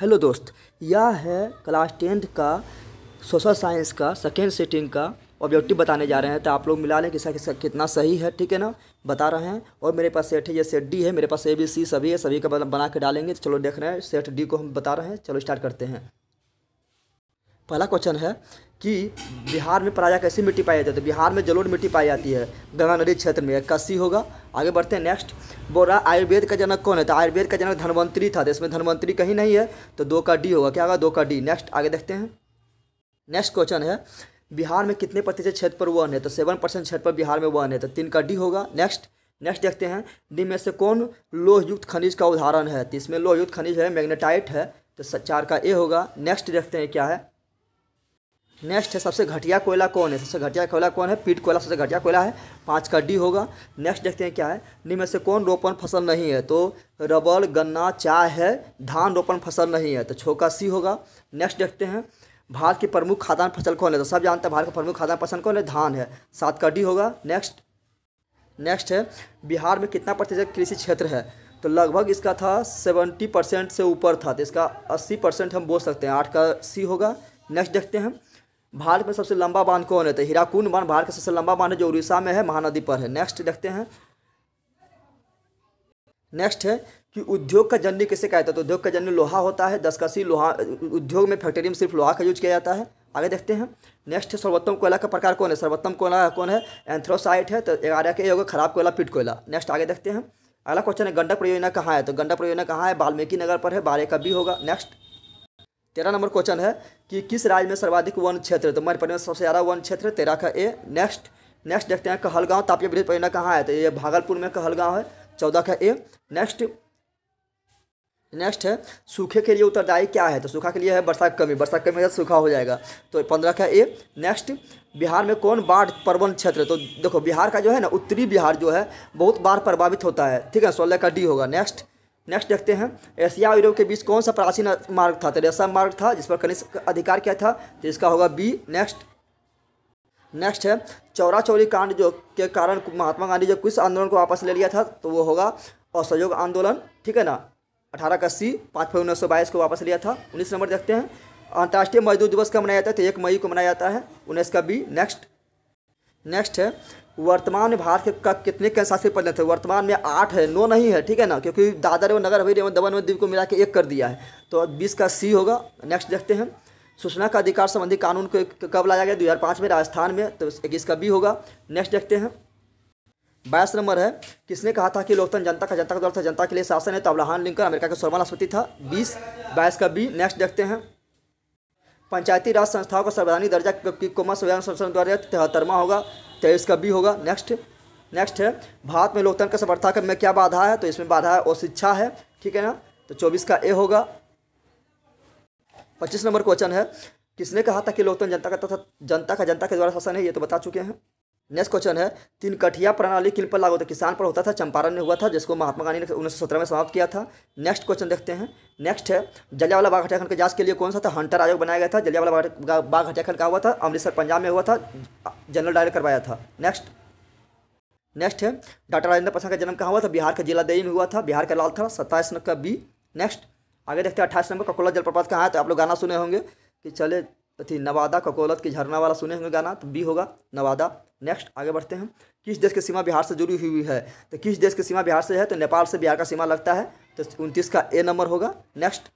hello दोस्त यह है क्लास टेंथ का सोशल साइंस का सेकेंड सेटिंग का ऑब्जेक्टिव बताने जा रहे हैं तो आप लोग मिला लें किसका किसका कितना सही है ठीक है ना बता रहे हैं और मेरे पास सेट है ये सेट डी है मेरे पास ए बी सी सभी है सभी का बना के डालेंगे तो चलो देख रहे हैं सेट डी को हम बता रहे हैं चलो स्टार्ट करते हैं पहला क्वेश्चन है कि बिहार में प्राया कैसी मिट्टी पाई जाती है तो बिहार में जलोढ़ मिट्टी पाई जाती है गंगा नदी क्षेत्र में कसी होगा आगे बढ़ते हैं नेक्स्ट बोरा आयुर्वेद का जनक कौन है तो आयुर्वेद का जनक धनवंतरी था तो इसमें धनवंतरी कहीं नहीं है तो दो का डी होगा क्या होगा दो का डी नेक्स्ट आगे देखते हैं नेक्स्ट क्वेश्चन है बिहार में कितने प्रतिशत क्षेत्र पर वन है तो सेवन परसेंट क्षेत्र पर बिहार में वन है तो तीन का डी होगा नेक्स्ट नेक्स्ट देखते हैं डी में से कौन लोहयुक्त खनिज का उदाहरण है तो इसमें लोहयुक्त खनिज है मैग्नेटाइट है तो चार का ए होगा नेक्स्ट देखते हैं क्या है नेक्स्ट है सबसे घटिया कोयला कौन है सबसे घटिया कोयला कौन है पीट कोयला सबसे घटिया कोयला है पाँच कड्डी होगा नेक्स्ट देखते हैं क्या है निम्न से कौन रोपण फसल नहीं है तो रबल गन्ना चाय है धान रोपण फसल नहीं है तो छोका सी होगा नेक्स्ट देखते हैं भारत की प्रमुख खाद्यान्न फसल कौन है तो सब जानते हैं भारत का प्रमुख खाद्यान्न फसल कौन है धान है सात कड्डी होगा नेक्स्ट नेक्स्ट है बिहार में कितना प्रतिशत कृषि क्षेत्र है तो लगभग इसका था सेवेंटी परसेंट से ऊपर था तो इसका अस्सी परसेंट हम बोल सकते हैं आठ का सी होगा नेक्स्ट देखते हैं भारत में सबसे लंबा बांध कौन है तो हीराकुंड बांध भारत का सबसे लंबा बांध है जो उड़ीसा में है महानदी पर है नेक्स्ट देखते हैं नेक्स्ट है कि उद्योग का जननी किसे कहता है तो उद्योग का जननी लोहा होता है दसकसी लोहा उद्योग में फैक्ट्री में सिर्फ लोहा का यूज किया जाता है आगे देखते हैं नेक्स्ट है सर्वोत्तम कोयला का प्रकार कौन है सर्वोत्तम कोयला कौन है एंथ्रोसाइट है तो ग्यारह के होगा खराब कोयला पिट कोयला नेक्स्ट आगे देखते हैं अगला क्वेश्चन है गंडक परियोजना कहाँ है तो गंडक परियोजना कहाँ है वाल्मीकि नगर पर है बारह का बी होगा नेक्स्ट तेरह नंबर क्वेश्चन है कि किस राज्य में सर्वाधिक वन क्षेत्र है तो मध्यप्रदेश में सबसे ज़्यादा वन क्षेत्र तेरह का ए नेक्स्ट नेक्स्ट देखते हैं कहलगांव तापीय वृद्ध परियोजना कहाँ है तो ये भागलपुर में कहलगांव है चौदह का ए नेक्स्ट नेक्स्ट है सूखे के लिए उत्तरदायी क्या है तो सूखा के लिए है वर्षा कमी वर्षा कमी सूखा हो जाएगा तो पंद्रह का ए नेक्स्ट बिहार में कौन बाढ़ प्रवण क्षेत्र तो देखो बिहार का जो है ना उत्तरी बिहार जो है बहुत बाढ़ प्रभावित होता है ठीक है सोलह का डी होगा नेक्स्ट नेक्स्ट देखते हैं एशिया और यूरोप के बीच कौन सा प्राचीन मार्ग था तेरेसा तो मार्ग था जिस पर कनिष्क अधिकार क्या था तो इसका होगा बी नेक्स्ट नेक्स्ट है चौरा चौरी कांड जो के कारण महात्मा गांधी जो किस आंदोलन को वापस ले लिया था तो वो होगा असहयोग आंदोलन ठीक है ना अठारह का सी पाँच फरवरी उन्नीस सौ बाईस को वापस लिया था उन्नीस नंबर देखते हैं अंतर्राष्ट्रीय मजदूर दिवस का मनाया जाता है तो एक मई को मनाया जाता है उन्नीस का बी नेक्स्ट नेक्स्ट है वर्तमान में भारत के का कितने शासित प्रदेश है वर्तमान में आठ है नौ नहीं है ठीक है ना क्योंकि दादर एवं नगर हवेली एवं दमन एवं द्वीप को मिला के एक कर दिया है तो अब बीस का सी होगा नेक्स्ट देखते हैं सूचना का अधिकार संबंधी कानून को कब लाया गया पाँच में राजस्थान में तो इक्कीस का बी होगा नेक्स्ट देखते हैं बाईस नंबर है किसने कहा था कि लोकतंत्र जनता का जनता का द्वारा था जनता के लिए शासन है तो अब्राहान लिंकन अमेरिका का सोलवा राष्ट्रपति था बीस बाईस का बी नेक्स्ट देखते हैं पंचायती राज संस्थाओं का संवैधानिक दर्जा कोमा संविधान संस्थान द्वारा तिहत्तरवा होगा तेईस तो का बी होगा नेक्स्ट नेक्स्ट है भारत में लोकतंत्र का समर्था समर्थक में क्या बाधा है तो इसमें बाधा है और शिक्षा है ठीक है ना तो चौबीस का ए होगा पच्चीस नंबर क्वेश्चन है किसने कहा था कि लोकतंत्र जनता का तथा जनता का जनता के द्वारा शासन है ये तो बता चुके हैं नेक्स्ट क्वेश्चन है तीन कठिया प्रणाली किन पर लागू होता किसान पर होता था चंपारण में हुआ था जिसको महात्मा गांधी ने उन्नीस में समाप्त किया था नेक्स्ट क्वेश्चन देखते हैं नेक्स्ट है जलियावाला बाग हत्याखंड के जांच के लिए कौन सा था हंटर आयोग बनाया गया था जलियावाला बाग हत्याखंड का हुआ था अमृतसर पंजाब में हुआ था जनरल डायर करवाया था नेक्स्ट नेक्स्ट है डॉक्टर राजेंद्र प्रसाद का जन्म कहाँ हुआ था बिहार के जिला देवी में हुआ था बिहार का लाल था सत्ताईस नंबर का बी नेक्स्ट आगे देखते हैं अट्ठाईस नंबर ककोला जलप्रपात कहाँ है तो आप लोग गाना सुने होंगे कि चले अथी तो नवादा ककोलत की झरना वाला सुने होंगे गाना तो बी होगा नवादा नेक्स्ट आगे बढ़ते हैं किस देश की सीमा बिहार से जुड़ी हुई है तो किस देश की सीमा बिहार से है तो नेपाल से बिहार का सीमा लगता है तो उनतीस का ए नंबर होगा नेक्स्ट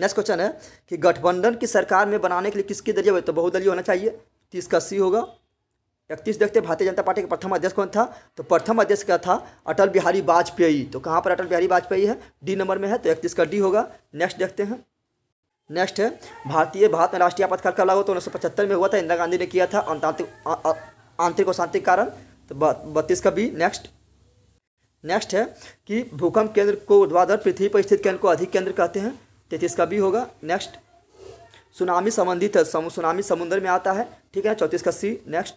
नेक्स्ट क्वेश्चन है कि गठबंधन की सरकार में बनाने के लिए किसके जरिए तो बहुदलीय होना चाहिए तीस का सी होगा इकतीस देखते भारतीय जनता पार्टी का प्रथम अध्यक्ष कौन था तो प्रथम अध्यक्ष का था अटल बिहारी वाजपेयी तो कहाँ पर अटल बिहारी वाजपेयी है डी नंबर में है तो इकतीस का डी होगा नेक्स्ट देखते हैं नेक्स्ट है भारतीय भारत में राष्ट्रीय आपातकाल कब लागू तो उन्नीस सौ पचहत्तर में हुआ था इंदिरा गांधी ने किया था आंतरिक आंतरिक शांति कारण तो बत्तीस का बी नेक्स्ट नेक्स्ट है कि भूकंप केंद्र को ऊर्ध्वाधर पृथ्वी पर स्थित केंद्र को अधिक केंद्र कहते हैं तैतीस का बी होगा नेक्स्ट सुनामी संबंधित है सुनामी समुद्र में आता है ठीक है चौंतीस का सी नेक्स्ट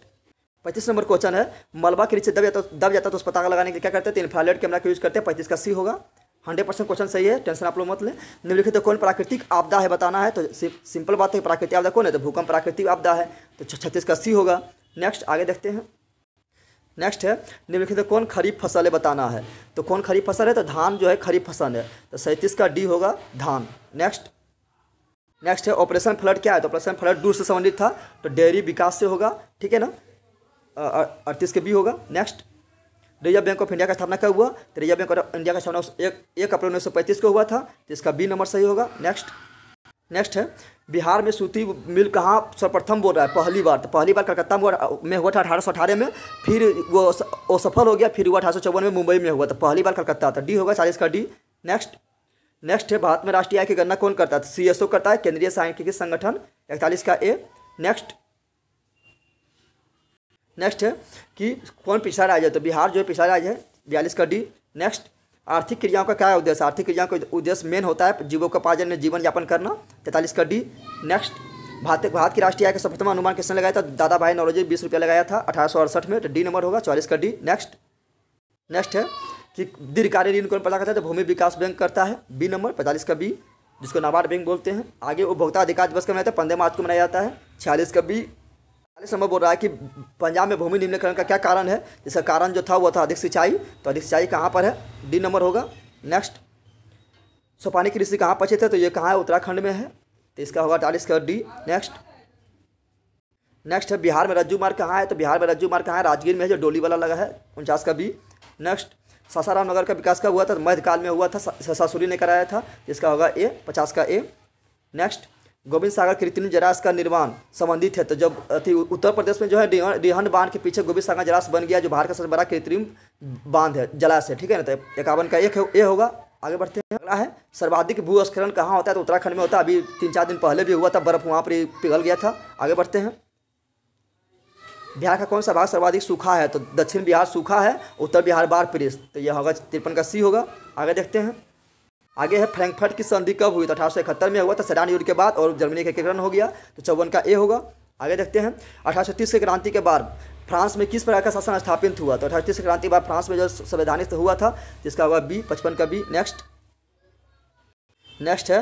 पैंतीस नंबर क्वेश्चन है मलबा के नीचे दब जाता दब जाता तो उस पता लगाने के लिए क्या करते हैं इन्फ्रालेट कैमरा का यूज़ करते हैं पैंतीस का सी होगा हंड्रेड परसेंट क्वेश्चन सही है टेंशन आप लोग मत लें निम्नलिखित कौन प्राकृतिक आपदा है बताना है तो सिंपल बात है प्राकृतिक आपदा कौन है तो भूकंप प्राकृतिक आपदा है तो छत्तीस का सी होगा नेक्स्ट आगे देखते हैं नेक्स्ट है निम्नलिखित कौन खरीफ फसल है बताना है तो कौन खरीफ फसल है तो धान जो है खरीफ फसल है तो सैंतीस का डी होगा धान नेक्स्ट नेक्स्ट है ऑपरेशन फ्लड क्या है तो ऑपरेशन फ्लड दूर से संबंधित था तो डेयरी विकास से होगा ठीक है ना अड़तीस के बी होगा नेक्स्ट रिजर्व तो बैंक ऑफ इंडिया का स्थापना कब हुआ तो रिजर्व बैंक ऑफ इंडिया का स्थापना एक एक अप्रैल उन्नीस सौ पैंतीस को हुआ था तो इसका बी नंबर सही होगा नेक्स्ट नेक्स्ट है बिहार में सूती मिल कहाँ सर्वप्रथम बोल रहा है पहली बार तो पहली बार कलकत्ता में हुआ था अठारह सौ अठारह में फिर वो वो सफल हो गया फिर हुआ अठारह सौ चौवन में मुंबई में हुआ था तो पहली बार कलकत्ता था डी होगा चालीस का डी नेक्स्ट नेक्स्ट है भारत में राष्ट्रीय आय की गणना कौन करता है सी एस ओ करता है केंद्रीय सांख्यिकी संगठन इकतालीस का ए नेक्स्ट नेक्स्ट है कि कौन पिछड़ा राज्य है तो बिहार जो है पिछड़ा राज्य है बयालीस का डी नेक्स्ट आर्थिक क्रियाओं का क्या है उद्देश्य आर्थिक क्रियाओं का उद्देश्य मेन होता है जीवों का पाजन में जीवन यापन करना तैंतालीस का डी नेक्स्ट भारत भारत की राष्ट्रीय आय का सफलतम अनुमान किसने लगाया था दादा भाई नौरोजी बीस रुपया लगाया था अठारह में तो डी नंबर होगा चौलीस का डी नेक्स्ट नेक्स्ट है कि दीर्घकालीन ऋण कौन पता करता है तो भूमि विकास बैंक करता है बी नंबर पैंतालीस का बी जिसको नाबार्ड बैंक बोलते हैं आगे उपभोक्ता अधिकार दिवस का मनाया जाता है पंद्रह मार्च को मनाया जाता है छियालीस का बी पहले संभव बोल रहा है कि पंजाब में भूमि निम्नकरण का क्या कारण है जिसका कारण जो था वो था अधिक सिंचाई तो अधिक सिंचाई कहाँ पर है डी नंबर होगा नेक्स्ट सोपानी कृषि कहाँ पचे थे तो ये कहाँ है उत्तराखंड में है तो इसका होगा चालीस का डी नेक्स्ट नेक्स्ट है बिहार में रज्जू मार्ग कहाँ है तो बिहार में रज्जू मार्ग कहाँ है राजगीर में है जो डोली वाला लगा है उनचास का बी नेक्स्ट सासाराम नगर का विकास का हुआ था मध्यकाल में हुआ था सासुरी ने कराया था जिसका होगा ए पचास का ए नेक्स्ट गोविंद सागर कृत्रिम जरास का निर्माण संबंधित है तो जब अति उत्तर प्रदेश में जो है रिहन बांध के पीछे गोविंद सागर जरास बन गया जो भारत का सबसे बड़ा कृत्रिम बांध है जलाशय ठीक है ना तो इक्यावन का एक ये होगा आगे बढ़ते हैं अगला है सर्वाधिक भूस्खलन कहाँ होता है तो उत्तराखंड में होता है अभी तीन चार दिन पहले भी हुआ था बर्फ वहाँ पर पिघल गया था आगे बढ़ते हैं बिहार का कौन सा भाग सर्वाधिक सूखा है तो दक्षिण बिहार सूखा है उत्तर बिहार बाढ़ पीड़ित तो यह होगा तिरपन का सी होगा आगे देखते हैं आगे है फ्रैंकफर्ट की संधि कब हुई तो अठारह में हुआ था सेडान युद्ध के बाद और जर्मनी का एकीकरण हो गया तो चौवन का ए होगा आगे देखते हैं अठारह की क्रांति के बाद फ्रांस में किस प्रकार का शासन स्थापित हुआ तो अठारह की क्रांति के बाद फ्रांस में जो संवैधानिक हुआ था जिसका हुआ बी पचपन का बी नेक्स्ट नेक्स्ट है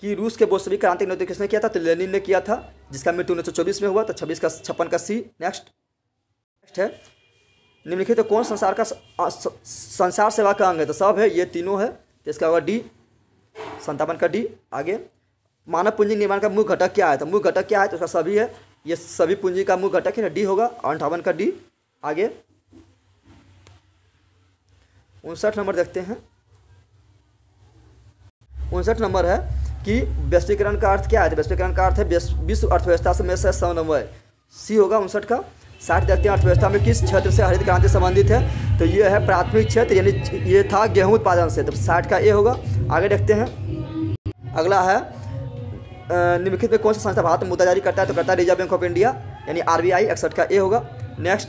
कि रूस के बोस्वी क्रांति नेतृत्व किसने किया था तो लेनिन ने किया था जिसका मृत्यु उन्नीस में हुआ तो छब्बीस का छप्पन का सी नेक्स्ट नेक्स्ट है निम्नलिखित तो कौन संसार का संसार सेवा का अंग है तो सब है ये तीनों है तो इसका होगा डी संतावन का डी आगे मानव पूंजी निर्माण का मुख्य घटक क्या है तो मुख्य घटक क्या है तो उसका सभी है ये सभी पूंजी का मुख्य घटक है ना डी होगा और अंठावन का डी आगे उनसठ नंबर देखते हैं उनसठ नंबर है कि वैश्वीकरण का अर्थ क्या है तो वैश्वीकरण का अर्थ है विश्व अर्थव्यवस्था से मेरे समन्वय सी होगा उनसठ का साठ देखते हैं अर्थव्यवस्था में किस क्षेत्र से हरित क्रांति संबंधित है तो ये है प्राथमिक क्षेत्र यानी ये था गेहूं उत्पादन से तो साठ का ए होगा आगे देखते हैं अगला है निम्नलिखित में कौन सा संस्था भारत में मुद्रा जारी करता है तो करता है रिजर्व बैंक ऑफ इंडिया यानी आर बी इकसठ का ए होगा नेक्स्ट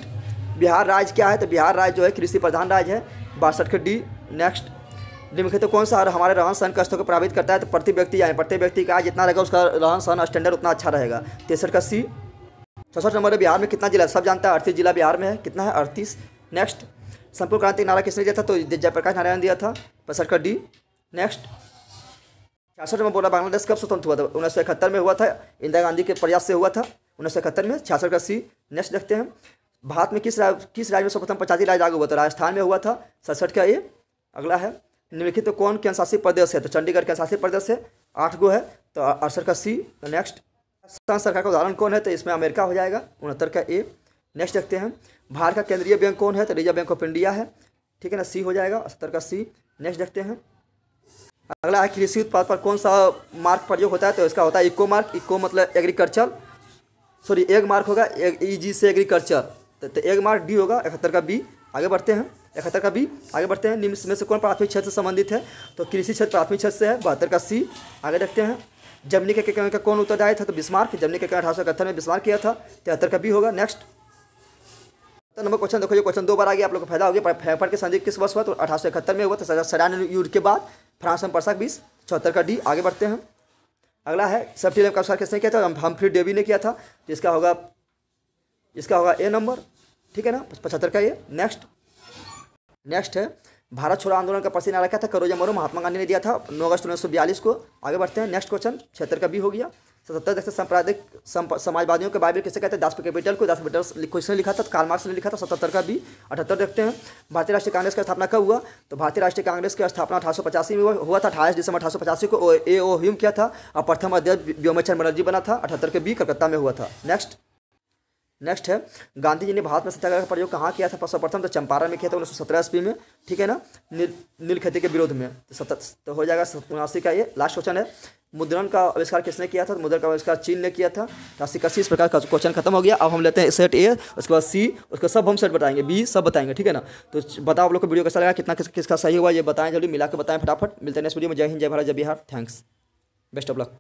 बिहार राज्य क्या है तो बिहार राज्य जो है कृषि प्रधान राज्य है बासठ का डी नेक्स्ट निम्नलिखित में कौन सा हमारे रहन सहन का स्तर को प्रभावित करता है तो प्रति व्यक्ति यानी प्रत्येक व्यक्ति का जितना रहेगा उसका रहन सहन स्टैंडर्ड उतना अच्छा रहेगा तेसठ का सी चौसठ नंबर है बिहार में कितना जिला सब जानता है अड़तीस जिला बिहार में है कितना है अड़तीस नेक्स्ट संपूर्ण क्रांति नारा किसने दिया था तो जयप्रकाश नारायण दिया था पैसठ का डी नेक्स्ट छियासठ में बोला बांग्लादेश कब स्वतंत्र हुआ था उन्नीस सौ इकहत्तर में हुआ था इंदिरा गांधी के प्रयास से हुआ था उन्नीस सौ इकहत्तर में छियासठ का सी नेक्स्ट देखते हैं भारत में किस राज किस राज्य में सर्वप्रथम पंचायती राज लागू हुआ था राजस्थान में हुआ था सड़सठ का ये अगला है निम्नलिखित तो कौन शासित प्रदेश है तो चंडीगढ़ शासित प्रदेश है आठ गो है तो अड़सठ का सी नेक्स्ट तो राजस्थान सरकार का उदाहरण कौन है तो इसमें अमेरिका हो जाएगा उनहत्तर का ए नेक्स्ट देखते हैं भारत का केंद्रीय बैंक कौन है तो रिजर्व बैंक ऑफ इंडिया है ठीक है ना सी हो जाएगा सत्तर का सी नेक्स्ट देखते हैं अगला है कृषि उत्पाद पर कौन सा मार्क प्रयोग होता है तो इसका होता है इको मार्क इको मतलब एग्रीकल्चर सॉरी एग मार्क होगा ई जी e से एग्रीकल्चर तो, तो एग मार्क डी होगा इकहत्तर का बी आगे बढ़ते हैं इकहत्तर का बी आगे बढ़ते हैं निम्न में से कौन प्राथमिक क्षेत्र से संबंधित है तो कृषि क्षेत्र प्राथमिक क्षेत्र से है बहत्तर का सी आगे देखते हैं जमनी के, कौन उत्तरदायी था तो बिस्मार्क जमनी के कारण अठारह सौ इकहत्तर में बिस्मार्क किया था तिहत्तर का बी होगा नेक्स्ट तो नंबर क्वेश्चन देखो ये क्वेश्चन दो बार आ गया आप लोग को फायदा हो गया फेफड़ के संधि किस वर्ष हुआ तो अठारह सौ इकहत्तर में हुआ तो सरान युद्ध के बाद फ्रांस में परसाक बीस चौहत्तर का डी आगे बढ़ते हैं अगला है सब टीलम का आविष्कार किसने किया था हम फ्री डेवी ने किया था जिसका होगा इसका होगा ए नंबर ठीक है ना पचहत्तर का ये नेक्स्ट नेक्स्ट है भारत छोड़ो आंदोलन का प्रसिद्ध नारा क्या था करोजा या मरो महात्मा गांधी ने दिया था नौ अगस्त उन्नीस को आगे बढ़ते हैं नेक्स्ट क्वेश्चन छिहत्तर का भी हो गया सतहत्तर दशक सांप्रदायिक समाजवादियों के बाइबल कैसे कहते हैं दास कैपिटल को दास कैपिटल क्वेश्चन लिखा था कार्ल मार्क्स ने लिखा था सतहत्तर का भी अठहत्तर देखते हैं भारतीय राष्ट्रीय कांग्रेस का स्थापना कब हुआ तो भारतीय राष्ट्रीय कांग्रेस की स्थापना अठारह में हुआ था अठाईस दिसंबर अठारह को ए ओ ह्यूम किया था और प्रथम अध्यक्ष व्योमचंद बनर्जी बना था अठहत्तर के बी कलकत्ता में हुआ था नेक्स्ट नेक्स्ट है गांधी जी ने भारत में सत्याग्रह का प्रयोग कहाँ किया था सर्वप्रथम तो चंपारण में किया था उन्नीस सौ सत्रह ईस्वी में ठीक है ना नील नील खेती के विरोध में तो सत तो हो जाएगा उन्नासी का ये लास्ट क्वेश्चन है मुद्रण का आविष्कार किसने किया था मुद्रण का आविष्कार चीन ने किया था अस्सी का इस प्रकार का क्वेश्चन खत्म हो गया अब हम लेते हैं सेट ए उसके बाद सी उसके सब हम सेट बताएंगे बी सब बताएंगे ठीक है ना तो बताओ आप लोग को वीडियो कैसा लगा कितना किसका सही हुआ ये बताएं जल्दी मिला के बताएं फटाफट मिलते हैं नेक्स्ट वीडियो में जय हिंद जय भारत जय Bihar thanks best of luck